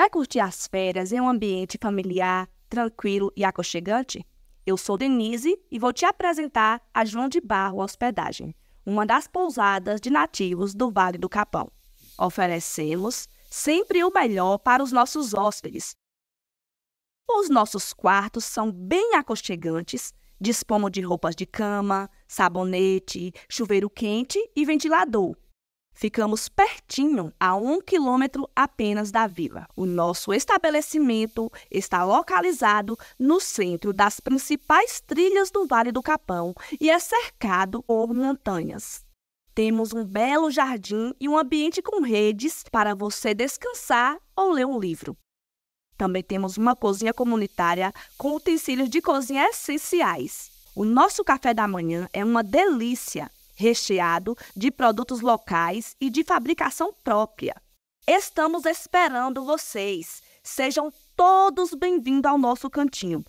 Quer curtir as férias em um ambiente familiar, tranquilo e aconchegante? Eu sou Denise e vou te apresentar a João de Barro Hospedagem, uma das pousadas de nativos do Vale do Capão. Oferecemos sempre o melhor para os nossos hóspedes. Os nossos quartos são bem aconchegantes, dispomos de roupas de cama, sabonete, chuveiro quente e ventilador Ficamos pertinho, a um quilômetro apenas da vila. O nosso estabelecimento está localizado no centro das principais trilhas do Vale do Capão e é cercado por montanhas. Temos um belo jardim e um ambiente com redes para você descansar ou ler um livro. Também temos uma cozinha comunitária com utensílios de cozinha essenciais. O nosso café da manhã é uma delícia recheado de produtos locais e de fabricação própria. Estamos esperando vocês. Sejam todos bem-vindos ao nosso cantinho.